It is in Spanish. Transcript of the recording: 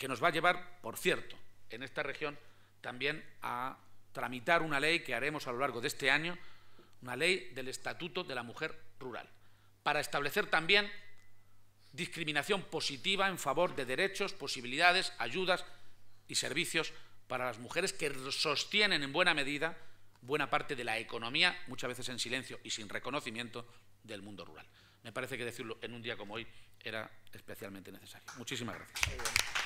que nos va a llevar, por cierto, en esta región también a tramitar una ley que haremos a lo largo de este año, una ley del Estatuto de la Mujer Rural, para establecer también discriminación positiva en favor de derechos, posibilidades, ayudas y servicios para las mujeres que sostienen en buena medida buena parte de la economía, muchas veces en silencio y sin reconocimiento, del mundo rural. Me parece que decirlo en un día como hoy era especialmente necesario. Muchísimas gracias.